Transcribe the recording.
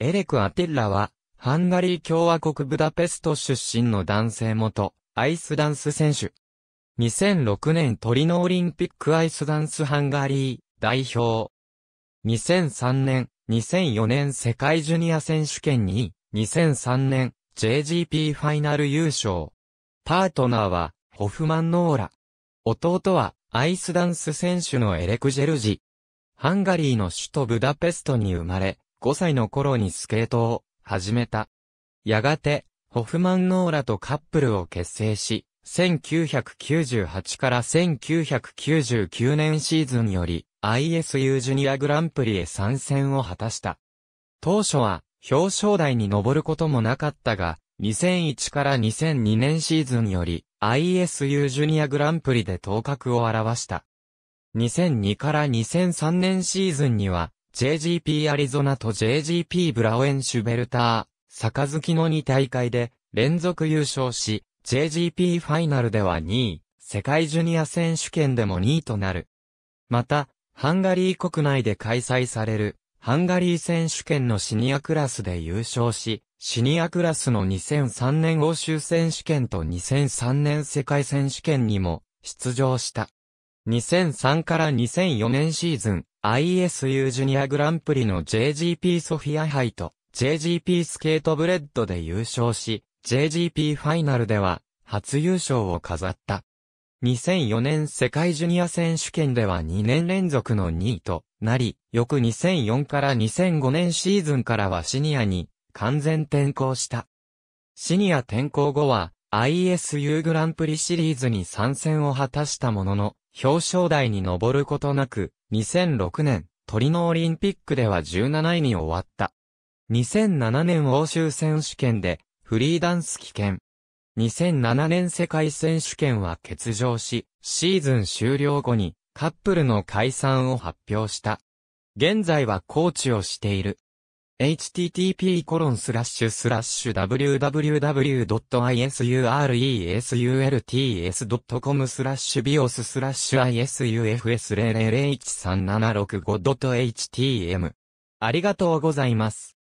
エレク・アテッラは、ハンガリー共和国ブダペスト出身の男性元、アイスダンス選手。2006年トリノオリンピックアイスダンスハンガリー代表。2003年、2004年世界ジュニア選手権2位、2003年 JGP ファイナル優勝。パートナーは、ホフマン・ノーラ。弟は、アイスダンス選手のエレク・ジェルジ。ハンガリーの首都ブダペストに生まれ、5歳の頃にスケートを始めた。やがて、ホフマン・ノーラとカップルを結成し、1998から1999年シーズンより ISU ジュニアグランプリへ参戦を果たした。当初は表彰台に上ることもなかったが、2001から2002年シーズンより ISU ジュニアグランプリで頭角を現した。2002から2003年シーズンには JGP アリゾナと JGP ブラオエンシュベルター、杯の2大会で連続優勝し、JGP ファイナルでは2位、世界ジュニア選手権でも2位となる。また、ハンガリー国内で開催される、ハンガリー選手権のシニアクラスで優勝し、シニアクラスの2003年欧州選手権と2003年世界選手権にも出場した。2003から2004年シーズン、ISU ジュニアグランプリの JGP ソフィア杯と JGP スケートブレッドで優勝し、JGP ファイナルでは初優勝を飾った。2004年世界ジュニア選手権では2年連続の2位となり、翌2004から2005年シーズンからはシニアに完全転向した。シニア転向後は ISU グランプリシリーズに参戦を果たしたものの、表彰台に上ることなく、2006年、トリノオリンピックでは17位に終わった。2007年欧州選手権で、フリーダンス棄権。2007年世界選手権は欠場し、シーズン終了後に、カップルの解散を発表した。現在はコーチをしている。http://www.isuresults.com スラッシュ bios スラッシュ isufs0013765.htm ありがとうございます。